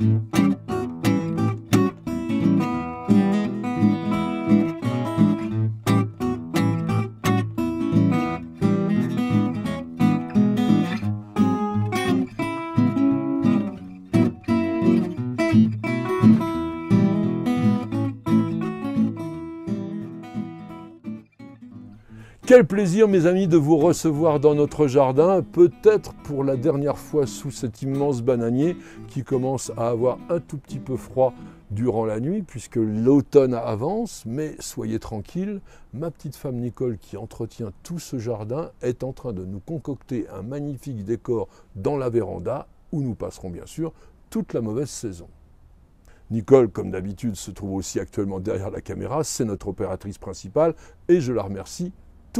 Mm-hmm. Quel plaisir mes amis de vous recevoir dans notre jardin, peut-être pour la dernière fois sous cet immense bananier qui commence à avoir un tout petit peu froid durant la nuit puisque l'automne avance, mais soyez tranquilles, ma petite femme Nicole qui entretient tout ce jardin est en train de nous concocter un magnifique décor dans la véranda où nous passerons bien sûr toute la mauvaise saison. Nicole, comme d'habitude, se trouve aussi actuellement derrière la caméra, c'est notre opératrice principale et je la remercie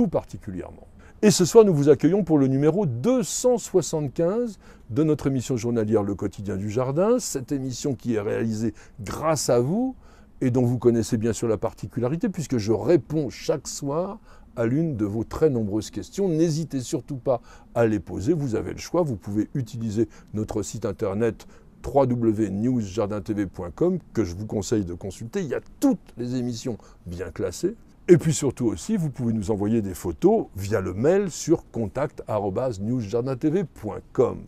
particulièrement. Et ce soir, nous vous accueillons pour le numéro 275 de notre émission journalière Le quotidien du jardin, cette émission qui est réalisée grâce à vous et dont vous connaissez bien sûr la particularité puisque je réponds chaque soir à l'une de vos très nombreuses questions. N'hésitez surtout pas à les poser, vous avez le choix, vous pouvez utiliser notre site internet www.newsjardintv.com que je vous conseille de consulter. Il y a toutes les émissions bien classées, et puis surtout aussi, vous pouvez nous envoyer des photos via le mail sur contact.newsjardintv.com.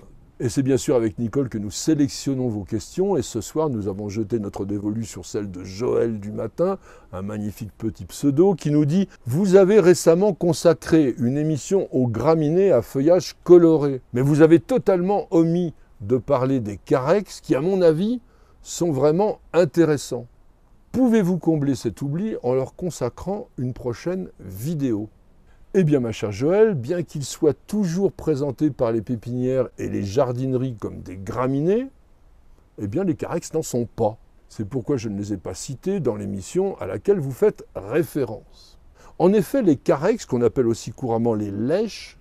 Et c'est bien sûr avec Nicole que nous sélectionnons vos questions. Et ce soir, nous avons jeté notre dévolu sur celle de Joël du matin, un magnifique petit pseudo, qui nous dit Vous avez récemment consacré une émission aux graminées à feuillage coloré, mais vous avez totalement omis de parler des carex qui, à mon avis, sont vraiment intéressants. Pouvez-vous combler cet oubli en leur consacrant une prochaine vidéo Eh bien ma chère Joël, bien qu'ils soient toujours présentés par les pépinières et les jardineries comme des graminées, eh bien les carex n'en sont pas. C'est pourquoi je ne les ai pas cités dans l'émission à laquelle vous faites référence. En effet, les carex, qu'on appelle aussi couramment les lèches,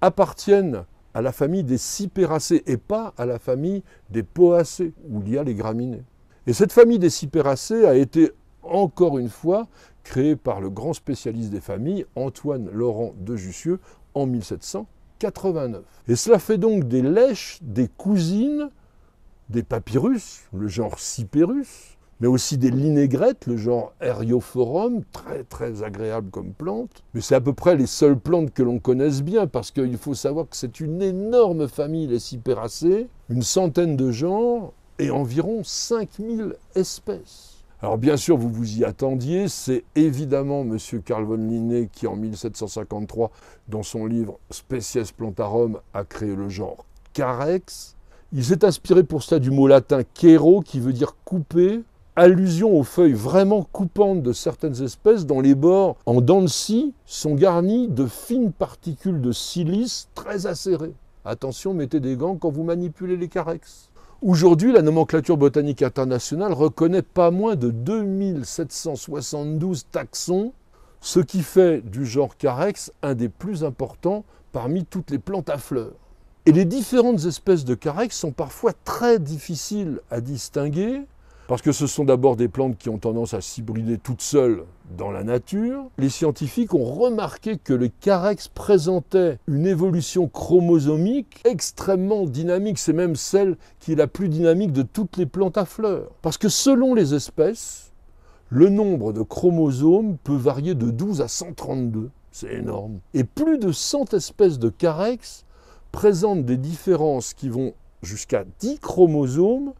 appartiennent à la famille des cyperacées et pas à la famille des poacées, où il y a les graminées. Et cette famille des Cyperacées a été encore une fois créée par le grand spécialiste des familles, Antoine Laurent de Jussieu, en 1789. Et cela fait donc des lèches, des cousines, des papyrus, le genre Cyperus, mais aussi des linégrettes, le genre Eriophorum, très très agréable comme plante. Mais c'est à peu près les seules plantes que l'on connaisse bien, parce qu'il faut savoir que c'est une énorme famille, les Cyperacées, une centaine de genres, et environ 5000 espèces. Alors bien sûr, vous vous y attendiez, c'est évidemment M. Carl von Linné qui en 1753, dans son livre Species Plantarum, a créé le genre Carex. Il s'est inspiré pour cela du mot latin quero qui veut dire couper, allusion aux feuilles vraiment coupantes de certaines espèces dont les bords en dents de scie sont garnis de fines particules de silice très acérées. Attention, mettez des gants quand vous manipulez les carex. Aujourd'hui, la nomenclature botanique internationale reconnaît pas moins de 2772 taxons, ce qui fait du genre Carex un des plus importants parmi toutes les plantes à fleurs. Et les différentes espèces de Carex sont parfois très difficiles à distinguer parce que ce sont d'abord des plantes qui ont tendance à s'hybrider toutes seules dans la nature. Les scientifiques ont remarqué que le carex présentait une évolution chromosomique extrêmement dynamique. C'est même celle qui est la plus dynamique de toutes les plantes à fleurs. Parce que selon les espèces, le nombre de chromosomes peut varier de 12 à 132. C'est énorme. Et plus de 100 espèces de carex présentent des différences qui vont jusqu'à 10 chromosomes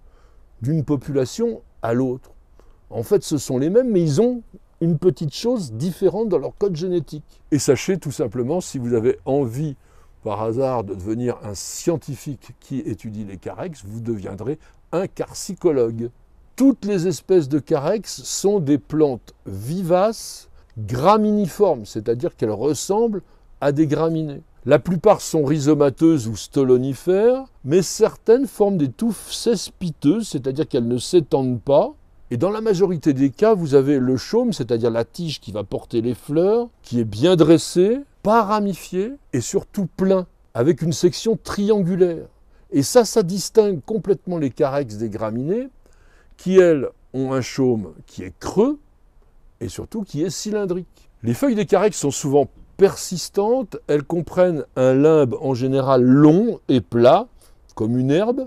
d'une population à l'autre. En fait, ce sont les mêmes, mais ils ont une petite chose différente dans leur code génétique. Et sachez tout simplement, si vous avez envie par hasard de devenir un scientifique qui étudie les carex, vous deviendrez un carcicologue. Toutes les espèces de carex sont des plantes vivaces, graminiformes, c'est-à-dire qu'elles ressemblent à des graminées. La plupart sont rhizomateuses ou stolonifères, mais certaines forment des touffes cespiteuses, c'est-à-dire qu'elles ne s'étendent pas. Et dans la majorité des cas, vous avez le chaume, c'est-à-dire la tige qui va porter les fleurs, qui est bien dressée, pas ramifiée et surtout plein, avec une section triangulaire. Et ça, ça distingue complètement les carex des graminées, qui elles ont un chaume qui est creux et surtout qui est cylindrique. Les feuilles des carex sont souvent persistantes, elles comprennent un limbe en général long et plat, comme une herbe,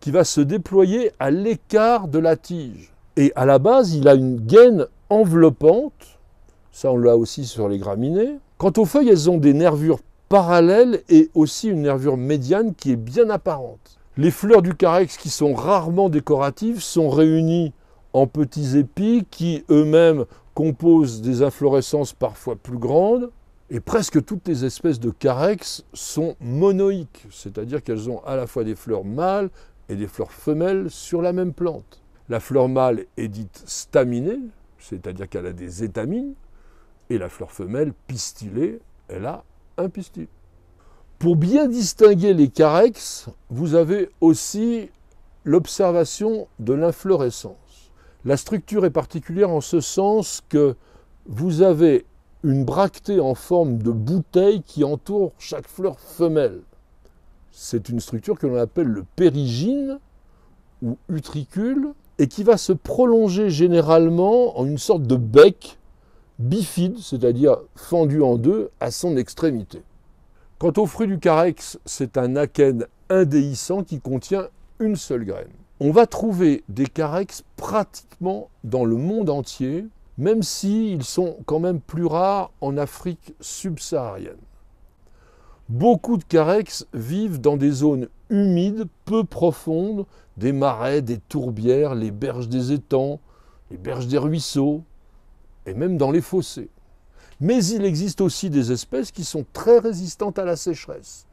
qui va se déployer à l'écart de la tige. Et à la base, il a une gaine enveloppante, ça on l'a aussi sur les graminées. Quant aux feuilles, elles ont des nervures parallèles et aussi une nervure médiane qui est bien apparente. Les fleurs du carex, qui sont rarement décoratives, sont réunies en petits épis qui eux-mêmes composent des inflorescences parfois plus grandes. Et presque toutes les espèces de carex sont monoïques, c'est-à-dire qu'elles ont à la fois des fleurs mâles et des fleurs femelles sur la même plante. La fleur mâle est dite staminée, c'est-à-dire qu'elle a des étamines, et la fleur femelle pistillée, elle a un pistil. Pour bien distinguer les carex, vous avez aussi l'observation de l'inflorescence. La structure est particulière en ce sens que vous avez une bractée en forme de bouteille qui entoure chaque fleur femelle. C'est une structure que l'on appelle le périgine ou utricule et qui va se prolonger généralement en une sorte de bec bifide, c'est-à-dire fendu en deux à son extrémité. Quant au fruit du carex, c'est un akène indéhissant qui contient une seule graine. On va trouver des carex pratiquement dans le monde entier même s'ils sont quand même plus rares en Afrique subsaharienne. Beaucoup de carex vivent dans des zones humides, peu profondes, des marais, des tourbières, les berges des étangs, les berges des ruisseaux, et même dans les fossés. Mais il existe aussi des espèces qui sont très résistantes à la sécheresse,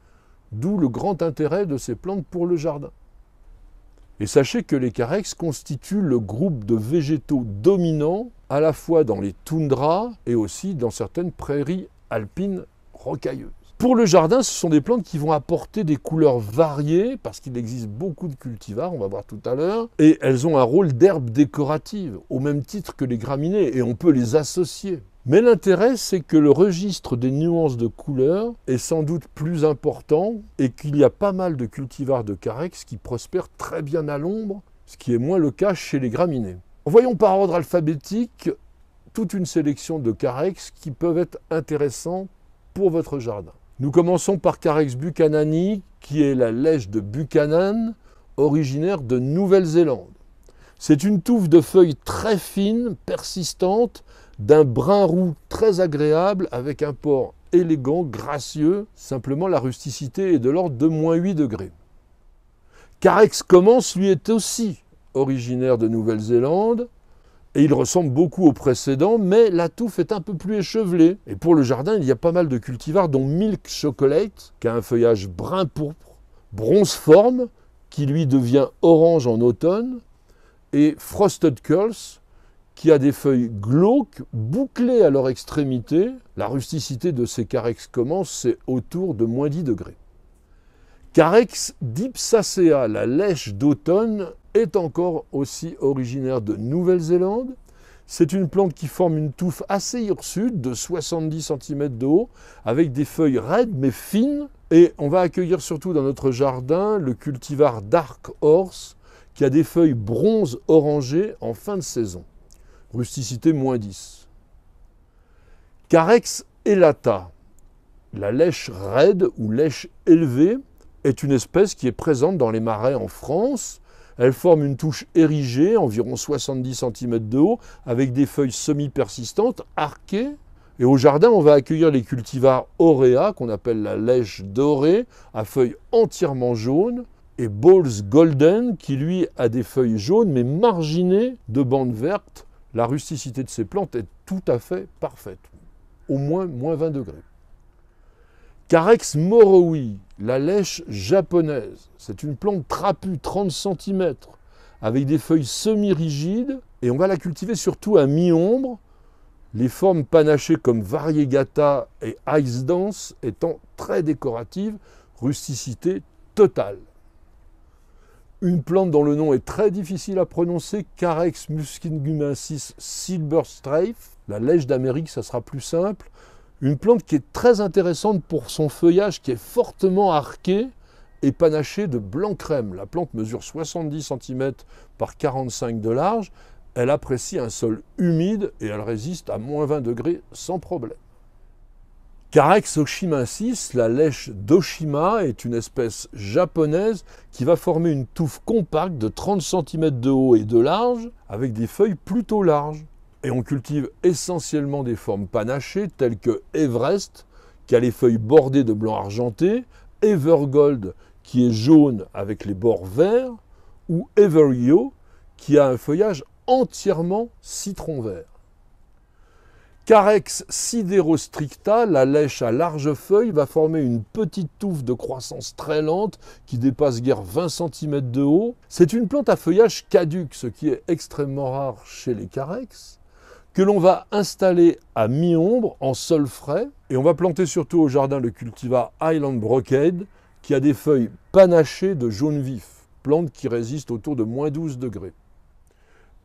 d'où le grand intérêt de ces plantes pour le jardin. Et sachez que les carex constituent le groupe de végétaux dominants à la fois dans les toundras et aussi dans certaines prairies alpines rocailleuses. Pour le jardin, ce sont des plantes qui vont apporter des couleurs variées parce qu'il existe beaucoup de cultivars, on va voir tout à l'heure, et elles ont un rôle d'herbe décorative au même titre que les graminées et on peut les associer. Mais l'intérêt, c'est que le registre des nuances de couleurs est sans doute plus important et qu'il y a pas mal de cultivars de carex qui prospèrent très bien à l'ombre, ce qui est moins le cas chez les graminées. Voyons par ordre alphabétique toute une sélection de carex qui peuvent être intéressants pour votre jardin. Nous commençons par Carex buchanani, qui est la lèche de Buchanan, originaire de Nouvelle-Zélande. C'est une touffe de feuilles très fines, persistantes, d'un brun roux très agréable, avec un port élégant, gracieux. Simplement, la rusticité est de l'ordre de moins 8 degrés. Carex commence, lui, est aussi originaire de Nouvelle-Zélande, et il ressemble beaucoup au précédent, mais la touffe est un peu plus échevelée. Et pour le jardin, il y a pas mal de cultivars, dont Milk Chocolate, qui a un feuillage brun pourpre, Bronze forme, qui lui devient orange en automne, et Frosted Curls, qui a des feuilles glauques, bouclées à leur extrémité. La rusticité de ces carex commence, c'est autour de moins 10 degrés. Carex dipsacea, la lèche d'automne, est encore aussi originaire de Nouvelle-Zélande. C'est une plante qui forme une touffe assez hirsute de 70 cm de haut, avec des feuilles raides mais fines. Et on va accueillir surtout dans notre jardin le cultivar Dark Horse, qui a des feuilles bronze orangées en fin de saison. Rusticité moins 10. Carex elata, la lèche raide ou lèche élevée, est une espèce qui est présente dans les marais en France elle forme une touche érigée, environ 70 cm de haut, avec des feuilles semi-persistantes, arquées. Et au jardin, on va accueillir les cultivars Aurea, qu'on appelle la lèche dorée, à feuilles entièrement jaunes, et Balls Golden, qui lui a des feuilles jaunes, mais marginées de bandes vertes. La rusticité de ces plantes est tout à fait parfaite, au moins moins 20 degrés. Carex moroi, la lèche japonaise. C'est une plante trapue, 30 cm, avec des feuilles semi-rigides. Et on va la cultiver surtout à mi-ombre, les formes panachées comme variegata et ice dance étant très décoratives, rusticité totale. Une plante dont le nom est très difficile à prononcer, Carex muskingumensis silberstrafe, la lèche d'Amérique, ça sera plus simple. Une plante qui est très intéressante pour son feuillage qui est fortement arqué et panaché de blanc crème. La plante mesure 70 cm par 45 de large. Elle apprécie un sol humide et elle résiste à moins 20 degrés sans problème. Carex 6, la lèche d'Oshima, est une espèce japonaise qui va former une touffe compacte de 30 cm de haut et de large avec des feuilles plutôt larges et on cultive essentiellement des formes panachées telles que Everest, qui a les feuilles bordées de blanc argenté, Evergold, qui est jaune avec les bords verts, ou Everio, qui a un feuillage entièrement citron vert. Carex siderostricta, la lèche à larges feuilles, va former une petite touffe de croissance très lente qui dépasse guère 20 cm de haut. C'est une plante à feuillage caduque, ce qui est extrêmement rare chez les carex que l'on va installer à mi-ombre en sol frais. Et on va planter surtout au jardin le cultivar Highland Brocade qui a des feuilles panachées de jaune vif, plante qui résiste autour de moins 12 degrés.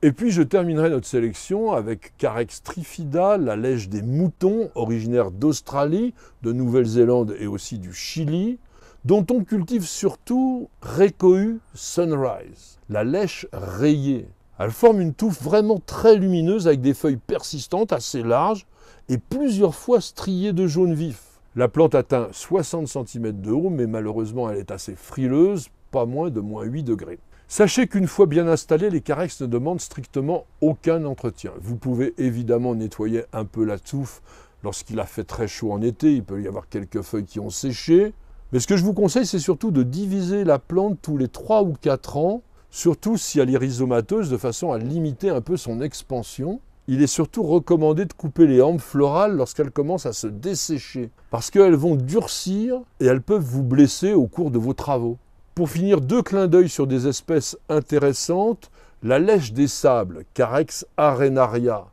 Et puis je terminerai notre sélection avec Carex trifida, la lèche des moutons, originaire d'Australie, de Nouvelle-Zélande et aussi du Chili, dont on cultive surtout Recohu Sunrise, la lèche rayée, elle forme une touffe vraiment très lumineuse avec des feuilles persistantes assez larges et plusieurs fois striées de jaune vif. La plante atteint 60 cm de haut, mais malheureusement elle est assez frileuse, pas moins de moins 8 degrés. Sachez qu'une fois bien installée, les carex ne demandent strictement aucun entretien. Vous pouvez évidemment nettoyer un peu la touffe lorsqu'il a fait très chaud en été, il peut y avoir quelques feuilles qui ont séché. Mais ce que je vous conseille, c'est surtout de diviser la plante tous les 3 ou 4 ans surtout si elle est rhizomateuse, de façon à limiter un peu son expansion. Il est surtout recommandé de couper les hampes florales lorsqu'elles commencent à se dessécher, parce qu'elles vont durcir et elles peuvent vous blesser au cours de vos travaux. Pour finir, deux clins d'œil sur des espèces intéressantes. La lèche des sables, Carex arenaria,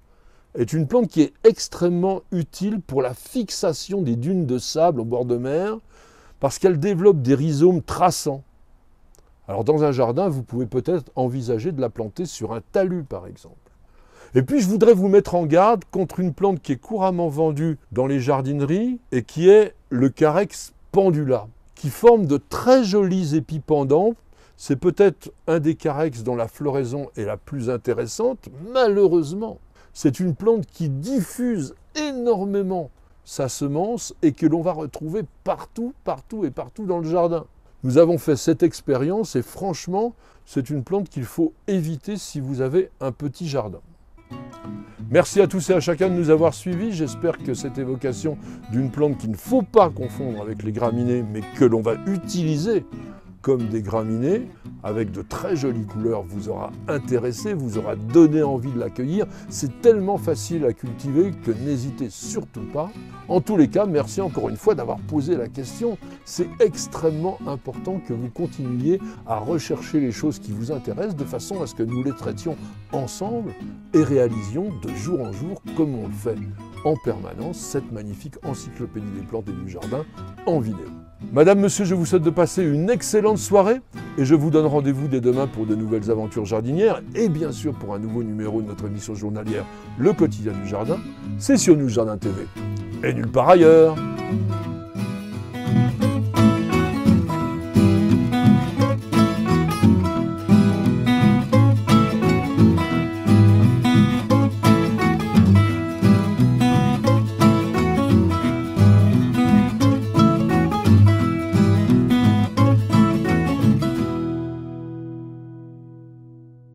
est une plante qui est extrêmement utile pour la fixation des dunes de sable au bord de mer, parce qu'elle développe des rhizomes traçants. Alors dans un jardin, vous pouvez peut-être envisager de la planter sur un talus, par exemple. Et puis je voudrais vous mettre en garde contre une plante qui est couramment vendue dans les jardineries et qui est le Carex pendula, qui forme de très jolis épis pendants. C'est peut-être un des Carex dont la floraison est la plus intéressante, malheureusement. C'est une plante qui diffuse énormément sa semence et que l'on va retrouver partout, partout et partout dans le jardin. Nous avons fait cette expérience et franchement, c'est une plante qu'il faut éviter si vous avez un petit jardin. Merci à tous et à chacun de nous avoir suivis. J'espère que cette évocation d'une plante qu'il ne faut pas confondre avec les graminées, mais que l'on va utiliser comme des graminées, avec de très jolies couleurs, vous aura intéressé, vous aura donné envie de l'accueillir. C'est tellement facile à cultiver que n'hésitez surtout pas. En tous les cas, merci encore une fois d'avoir posé la question. C'est extrêmement important que vous continuiez à rechercher les choses qui vous intéressent de façon à ce que nous les traitions ensemble et réalisions de jour en jour comme on le fait en permanence cette magnifique encyclopédie des plantes et du jardin en vidéo. Madame, monsieur, je vous souhaite de passer une excellente soirée et je vous donne rendez-vous dès demain pour de nouvelles aventures jardinières et bien sûr pour un nouveau numéro de notre émission journalière Le quotidien du jardin. C'est sur nous Jardin TV et nulle part ailleurs.